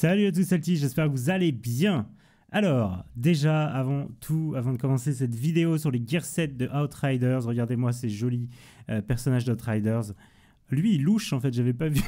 Salut à tous, c'est j'espère que vous allez bien. Alors, déjà, avant tout, avant de commencer cette vidéo sur les gear sets de Outriders, regardez-moi ces jolis euh, personnages d'Outriders. Lui, il louche, en fait, j'avais pas vu.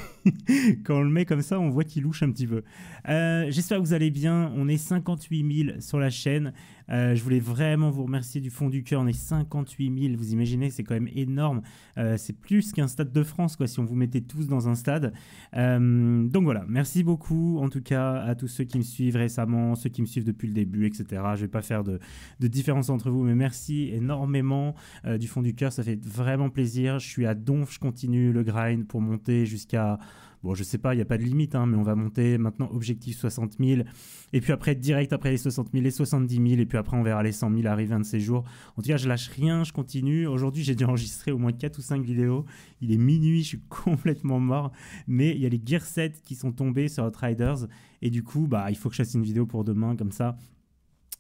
Quand on le met comme ça, on voit qu'il louche un petit peu. Euh, j'espère que vous allez bien. On est 58 000 sur la chaîne. Euh, je voulais vraiment vous remercier du fond du cœur. On est 58 000, vous imaginez, c'est quand même énorme. Euh, c'est plus qu'un stade de France, quoi, si on vous mettait tous dans un stade. Euh, donc voilà, merci beaucoup en tout cas à tous ceux qui me suivent récemment, ceux qui me suivent depuis le début, etc. Je vais pas faire de, de différence entre vous, mais merci énormément du fond du cœur. Ça fait vraiment plaisir. Je suis à Donf, je continue le grind pour monter jusqu'à. Bon, je sais pas, il n'y a pas de limite, hein, mais on va monter maintenant objectif 60 000. Et puis après, direct après les 60 000, les 70 000. Et puis après, on verra les 100 000 arriver un de ces jours. En tout cas, je lâche rien, je continue. Aujourd'hui, j'ai dû enregistrer au moins 4 ou 5 vidéos. Il est minuit, je suis complètement mort. Mais il y a les Gear 7 qui sont tombés sur Outriders. Et du coup, bah, il faut que je fasse une vidéo pour demain, comme ça.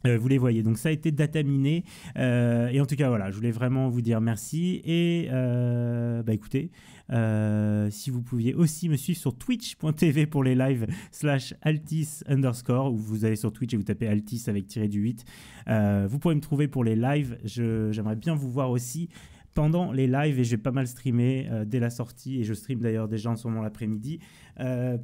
Euh, vous les voyez. Donc ça a été dataminé. Euh, et en tout cas, voilà, je voulais vraiment vous dire merci. Et euh, bah écoutez, si vous pouviez aussi me suivre sur twitch.tv pour les lives slash altis underscore, où vous allez sur Twitch et vous tapez altis avec tiré du 8. vous pourrez me trouver pour les lives. J'aimerais bien vous voir aussi pendant les lives et j'ai pas mal streamé dès la sortie et je stream d'ailleurs déjà en ce moment l'après-midi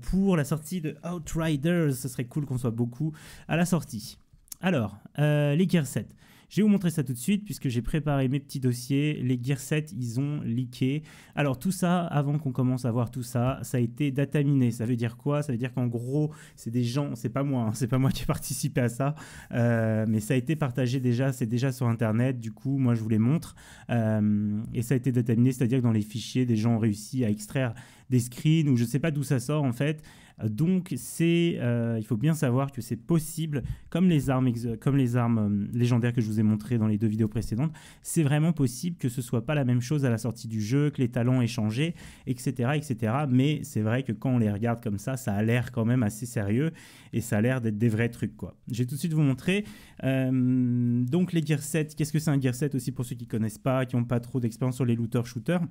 pour la sortie de Outriders. Ce serait cool qu'on soit beaucoup à la sortie. Alors, euh, les Gear 7. Je vais vous montrer ça tout de suite puisque j'ai préparé mes petits dossiers. Les Gear 7, ils ont leaké. Alors tout ça, avant qu'on commence à voir tout ça, ça a été dataminé. Ça veut dire quoi Ça veut dire qu'en gros, c'est des gens, c'est pas moi, hein, c'est pas moi qui ai participé à ça, euh, mais ça a été partagé déjà, c'est déjà sur Internet. Du coup, moi, je vous les montre. Euh, et ça a été dataminé, c'est-à-dire que dans les fichiers, des gens ont réussi à extraire des screens ou je sais pas d'où ça sort en fait. Donc c'est, euh, il faut bien savoir que c'est possible, comme les armes, comme les armes euh, légendaires que je vous ai montrées dans les deux vidéos précédentes, c'est vraiment possible que ce soit pas la même chose à la sortie du jeu, que les talents aient changé, etc., etc. Mais c'est vrai que quand on les regarde comme ça, ça a l'air quand même assez sérieux et ça a l'air d'être des vrais trucs quoi. J'ai tout de suite vous montrer. Euh, donc les Gear 7, qu'est-ce que c'est un Gear 7 aussi pour ceux qui connaissent pas, qui n'ont pas trop d'expérience sur les looters shooters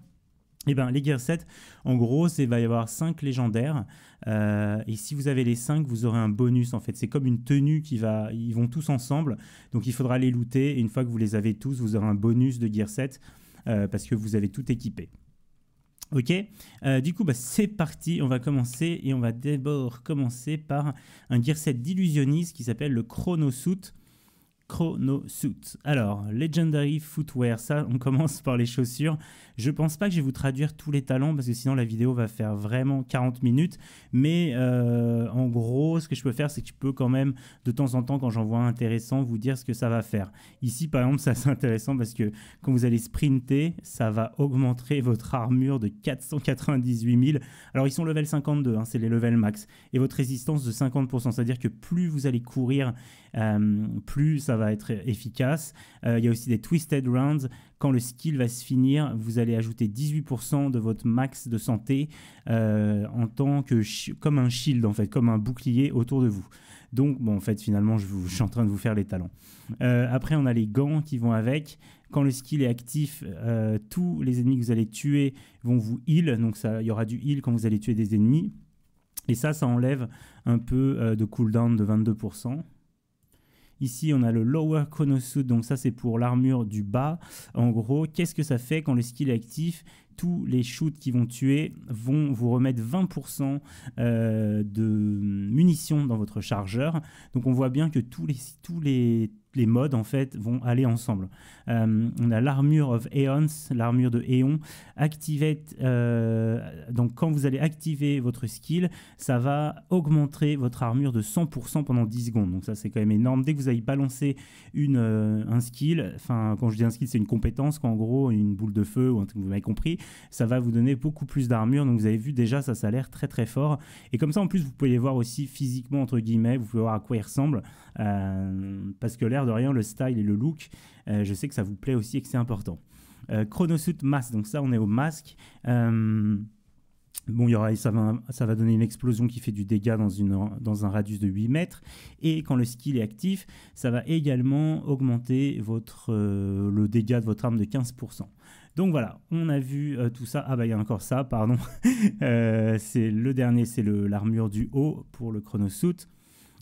eh ben, les Gear 7, en gros, il va y avoir 5 légendaires. Euh, et si vous avez les 5, vous aurez un bonus en fait. C'est comme une tenue qui va. Ils vont tous ensemble. Donc il faudra les looter. Et une fois que vous les avez tous, vous aurez un bonus de Gear 7 euh, parce que vous avez tout équipé. Ok, euh, du coup bah, c'est parti, on va commencer et on va d'abord commencer par un gear set d'illusionniste qui s'appelle le Chronosuit. Chronosuit. Alors, Legendary Footwear, ça, on commence par les chaussures. Je pense pas que je vais vous traduire tous les talents parce que sinon la vidéo va faire vraiment 40 minutes. Mais euh, en gros, ce que je peux faire, c'est que je peux quand même, de temps en temps, quand j'en vois un intéressant, vous dire ce que ça va faire. Ici, par exemple, ça c'est intéressant parce que quand vous allez sprinter, ça va augmenter votre armure de 498 000. Alors, ils sont level 52, hein, c'est les level max. Et votre résistance de 50%, c'est-à-dire que plus vous allez courir, euh, plus ça va être efficace. Euh, il y a aussi des twisted rounds. Quand le skill va se finir, vous allez ajouter 18% de votre max de santé euh, en tant que comme un shield en fait, comme un bouclier autour de vous. Donc bon, en fait finalement je, suis en train de vous faire les talents. Euh, après on a les gants qui vont avec. Quand le skill est actif, tous les ennemis que vous allez tuer vont vous heal. Donc ça, il y aura du heal quand vous allez tuer des ennemis. Et ça, ça enlève un peu de cooldown de 22%. Ici, on a le Lower Chronosuit, donc ça c'est pour l'armure du bas. En gros, qu'est-ce que ça fait quand le skill est actif tous les shoots qui vont tuer vont vous remettre 20% euh, de munitions dans votre chargeur. Donc on voit bien que tous les, tous les les modes en fait vont aller ensemble. Euh, on a l'armure of Aeons, l'armure de Aeon. Activate, euh, donc quand vous allez activer votre skill, ça va augmenter votre armure de 100% pendant 10 secondes. Donc ça c'est quand même énorme. Dès que vous allez balancer une, euh, un skill, enfin quand je dis un skill c'est une compétence, qu'en gros une boule de feu ou vous m'avez compris, ça va vous donner beaucoup plus d'armure. Donc vous avez vu déjà ça, ça a l'air très très fort. Et comme ça en plus vous pouvez les voir aussi physiquement entre guillemets, vous pouvez voir à quoi ils ressemble parce que l'air de rien, le style et le look, euh, je sais que ça vous plaît aussi et que c'est important. Euh, chronosuit Mask, donc ça, on est au masque. Euh, bon, il y aura, ça, va, ça va donner une explosion qui fait du dégât dans, une, dans un radius de 8 mètres. Et quand le skill est actif, ça va également augmenter votre, le dégât de votre arme de 15%. Donc voilà, on a vu tout ça. Ah bah il y a encore ça, pardon. c'est le dernier, c'est l'armure du haut pour le chronosuit.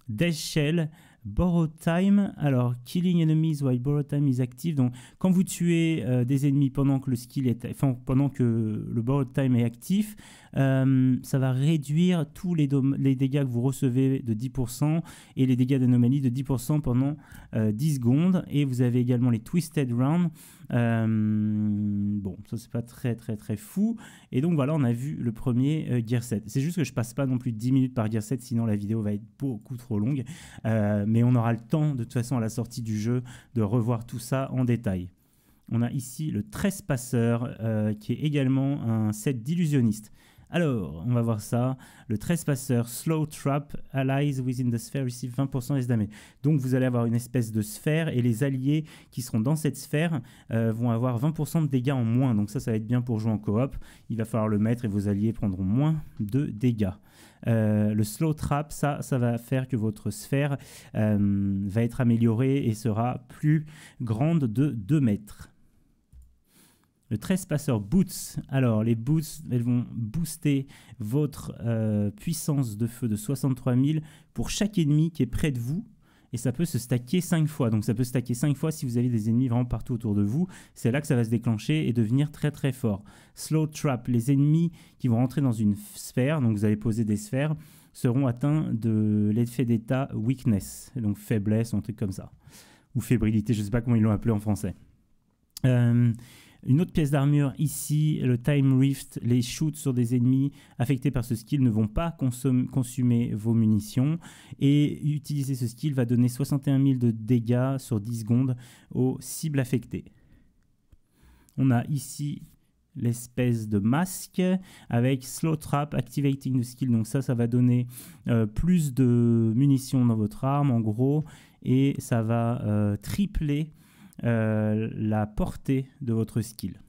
Death Shell, Borrow Time. Alors, Killing Enemies while Borrow Time is active. Donc, quand vous tuez euh, des ennemis pendant que le skill est, enfin, pendant que le Borrow Time est actif, euh, ça va réduire tous les, les, dégâts que vous recevez de 10% et les dégâts d'anomalie de 10% pendant 10 euh, secondes. Et vous avez également les Twisted Round. Euh, bon, ça c'est pas très très très fou. Et donc voilà, on a vu le premier Gear set C'est juste que je passe pas non plus 10 minutes par Gear set sinon la vidéo va être beaucoup trop longue. mais on aura le temps de toute façon à la sortie du jeu de revoir tout ça en détail. On a ici le 13 passeur qui est également un set d'illusionniste. Alors, on va voir ça. Le passeur Slow Trap Allies Within the Sphere receive 20% S damage. Donc, vous allez avoir une espèce de sphère et les alliés qui seront dans cette sphère euh, vont avoir 20% de dégâts en moins. Donc, ça, ça va être bien pour jouer en coop. Il va falloir le mettre et vos alliés prendront moins de dégâts. Euh, le slow trap, ça, ça va faire que votre sphère euh, va être améliorée et sera plus grande de 2 mètres le 13 passeur Boots. Alors, les Boots, elles vont booster votre euh, puissance de feu de 63 000 pour chaque ennemi qui est près de vous. Et ça peut se stacker 5 fois. Donc ça peut se stacker 5 fois si vous avez des ennemis vraiment partout autour de vous. C'est là que ça va se déclencher et devenir très très fort. Slow Trap, les ennemis qui vont rentrer dans une sphère, donc vous allez poser des sphères, seront atteints de l'effet d'état weakness, donc faiblesse, un truc comme ça. Ou fébrilité, je ne sais pas comment ils l'ont appelé en français. Euh, une autre pièce d'armure ici, le Time Rift, les shoots sur des ennemis affectés par ce skill ne vont pas consommer vos munitions. Et utiliser ce skill va donner 61 000 de dégâts sur 10 secondes aux cibles affectées. On a ici l'espèce de masque avec slow trap activating the skill donc ça ça va donner euh, plus de munitions dans votre arme en gros et ça va euh, tripler euh, la portée de votre skill.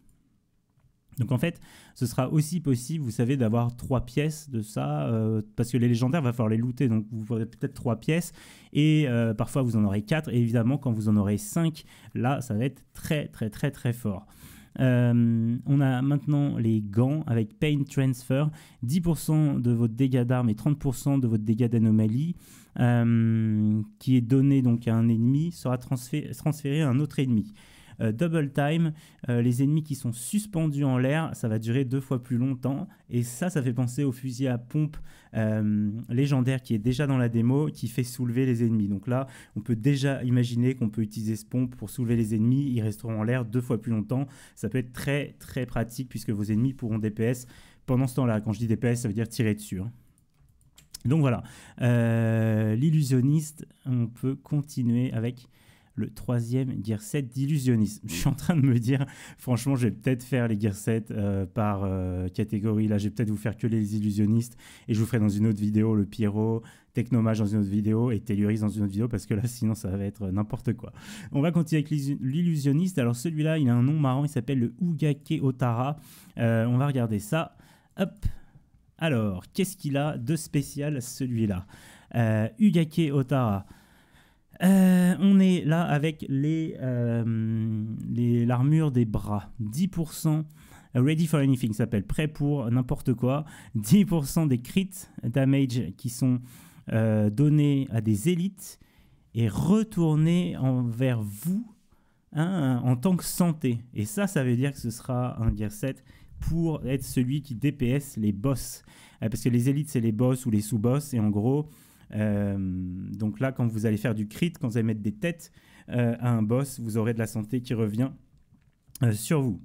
Donc en fait, ce sera aussi possible, vous savez, d'avoir trois pièces de ça, euh, parce que les légendaires, va falloir les looter, donc vous aurez peut-être trois pièces, et euh, parfois vous en aurez quatre, et évidemment quand vous en aurez cinq, là, ça va être très très très très fort. Euh, on a maintenant les gants avec Pain Transfer, 10% de votre dégât d'armes et 30% de votre dégât d'anomalie, euh, qui est donné donc à un ennemi, sera transféré à un autre ennemi. Euh, double time, euh, les ennemis qui sont suspendus en l'air, ça va durer deux fois plus longtemps. Et ça, ça fait penser au fusil à pompe euh, légendaire qui est déjà dans la démo, qui fait soulever les ennemis. Donc là, on peut déjà imaginer qu'on peut utiliser ce pompe pour soulever les ennemis. Ils resteront en l'air deux fois plus longtemps. Ça peut être très très pratique puisque vos ennemis pourront DPS pendant ce temps-là. Quand je dis DPS, ça veut dire tirer dessus. Hein. Donc voilà, l'illusionniste, on peut continuer avec le troisième Gear 7 d'illusionnisme. Je suis en train de me dire, franchement, je vais peut-être faire les Gear euh, par euh, catégorie. Là, je vais peut-être vous faire que les illusionnistes et je vous ferai dans une autre vidéo le Pierrot, Technomage dans une autre vidéo et Telluris dans une autre vidéo parce que là, sinon, ça va être n'importe quoi. On va continuer avec l'illusionniste. Alors, celui-là, il a un nom marrant, il s'appelle le Ugake Otara. Euh, on va regarder ça. Hop. Alors, qu'est-ce qu'il a de spécial celui-là Ugake Otara. Euh, on est là avec les, euh, l'armure des bras. 10% Ready for Anything s'appelle prêt pour n'importe quoi. 10% des crits damage qui sont euh, donnés à des élites et retournés envers vous hein, en tant que santé. Et ça, ça veut dire que ce sera un gear set pour être celui qui DPS les boss. parce que les élites, c'est les boss ou les sous-boss. Et en gros, euh, donc là, quand vous allez faire du crit, quand vous allez mettre des têtes euh, à un boss, vous aurez de la santé qui revient euh, sur vous.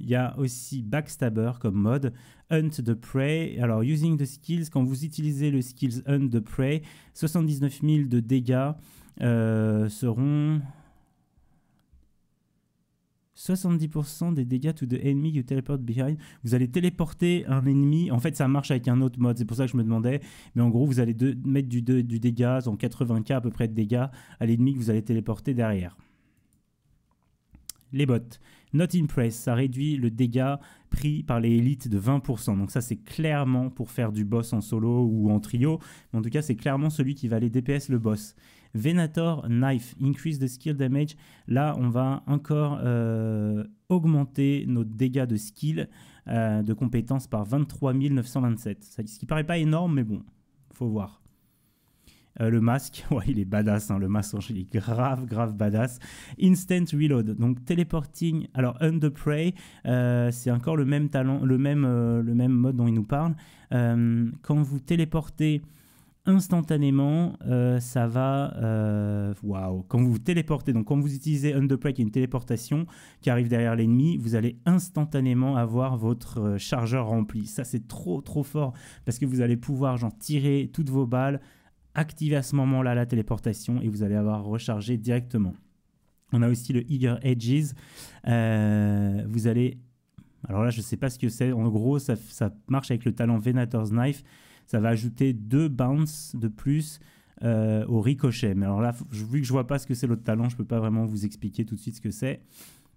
Il y a aussi Backstabber comme mode, Hunt the Prey. Alors, using the skills, quand vous utilisez le skills Hunt the Prey, 79 000 de dégâts seront 70% des dégâts to the enemy you teleport behind. Vous allez téléporter un ennemi. En fait, ça marche avec un autre mode. C'est pour ça que je me demandais. Mais en gros, vous allez mettre du, du dégât, en 80k à peu près de dégâts, à l'ennemi que vous allez téléporter derrière. Les bots. Not impressed, ça réduit le dégât pris par les élites de 20%. Donc ça c'est clairement pour faire du boss en solo ou en trio. Mais en tout cas c'est clairement celui qui va aller DPS le boss. Venator Knife, increase the skill damage. Là, on va encore euh, augmenter nos dégâts de skill, euh, de compétences par 23 927. Ce qui paraît pas énorme, mais bon, faut voir. Euh, le masque, ouais, il est badass, hein. le masque, il est grave, grave badass. Instant Reload, donc teleporting. Alors, Under Prey, c'est encore le même talent, le même, le même mode dont il nous parle. quand vous téléportez instantanément, euh, ça va. Euh, waouh! Wow. Quand vous vous téléportez, donc quand vous utilisez Underplay, qui est une téléportation qui arrive derrière l'ennemi, vous allez instantanément avoir votre euh, chargeur rempli. Ça, c'est trop, trop fort parce que vous allez pouvoir, genre, tirer toutes vos balles, activer à ce moment-là la téléportation et vous allez avoir rechargé directement. On a aussi le Eager Edges. vous allez. Alors là, je ne sais pas ce que c'est. En gros, ça, ça marche avec le talent Venator's Knife ça va ajouter deux bounces de plus euh, au ricochet. Mais alors là, vu que je vois pas ce que c'est l'autre talent, je peux pas vraiment vous expliquer tout de suite ce que c'est.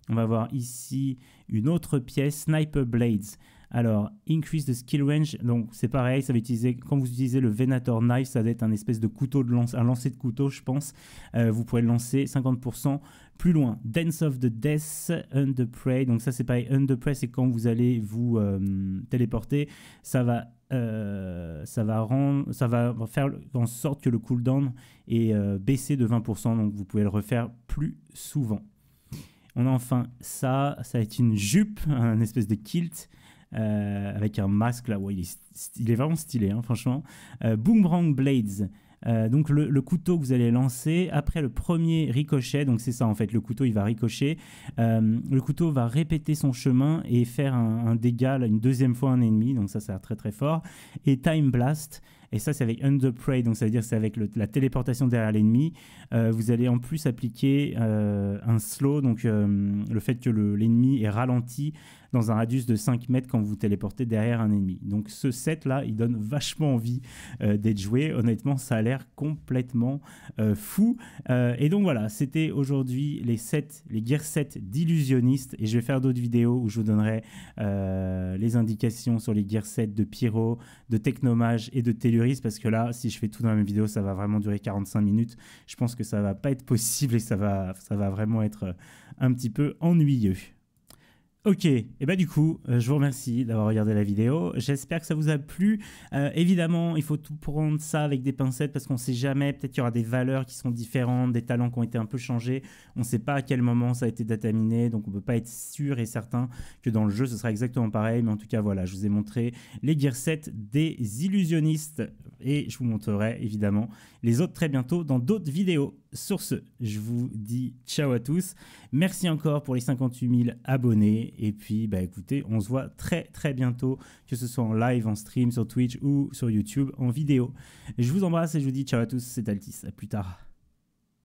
On va voir ici une autre pièce, Sniper Blades. Alors, increase the skill range, donc c'est pareil, ça va utiliser, quand vous utilisez le Venator Knife, ça va être un espèce de couteau de lance, un lancer de couteau, je pense. Euh, vous pourrez le lancer 50% plus loin. Dance of the Death, Underprey. Prey, donc ça c'est pareil, Underprey, Prey c'est quand vous allez vous euh, téléporter, ça va euh, ça, va rendre, ça va faire en sorte que le cooldown est euh, baissé de 20%, donc vous pouvez le refaire plus souvent. On a enfin ça, ça est une jupe, un espèce de kilt. Euh, avec un masque là, il, est, il est vraiment stylé, hein, franchement. Boomerang Blades, euh, donc le, couteau que vous allez lancer, après le premier ricochet, donc c'est ça en fait, le couteau il va ricocher, euh, le couteau va répéter son chemin et faire un, dégât une deuxième fois un ennemi, donc ça sert très très fort, et Time Blast, et ça, c'est avec Under donc ça veut dire c'est avec la téléportation derrière l'ennemi. Euh, vous allez en plus appliquer euh, un slow, donc euh, le fait que l'ennemi est ralenti dans un radius de 5 mètres quand vous téléportez derrière un ennemi. Donc ce set là, il donne vachement envie d'être joué. Honnêtement, ça a l'air complètement fou. et donc voilà, c'était aujourd'hui les sets, les gear sets d'illusionnistes. Et je vais faire d'autres vidéos où je vous donnerai les indications sur les gear sets de Pyro, de Technomage et de Télé parce que là, si je fais tout dans la même vidéo, ça va vraiment durer 45 minutes. Je pense que ça va pas être possible et ça ça va vraiment être euh, un petit peu ennuyeux. Ok, et bah du coup, euh, je vous remercie d'avoir regardé la vidéo. J'espère que ça vous a plu. Euh, évidemment, il faut tout prendre ça avec des pincettes parce qu'on ne sait jamais. Peut-être qu'il y aura des valeurs qui sont différentes, des talents qui ont été un peu changés. On ne sait pas à quel moment ça a été dataminé, donc on ne peut pas être sûr et certain que dans le jeu ce sera exactement pareil. Mais en tout cas, voilà, je vous ai montré les Gear des illusionnistes et je vous montrerai évidemment les autres très bientôt dans d'autres vidéos sur ce, je vous dis ciao à tous. Merci encore pour les 58 000 abonnés. Et puis, bah, écoutez, on se voit très très bientôt, que ce soit en live, en stream, sur Twitch ou sur YouTube, en vidéo. Je vous embrasse et je vous dis ciao à tous. C'est Altis. À plus tard.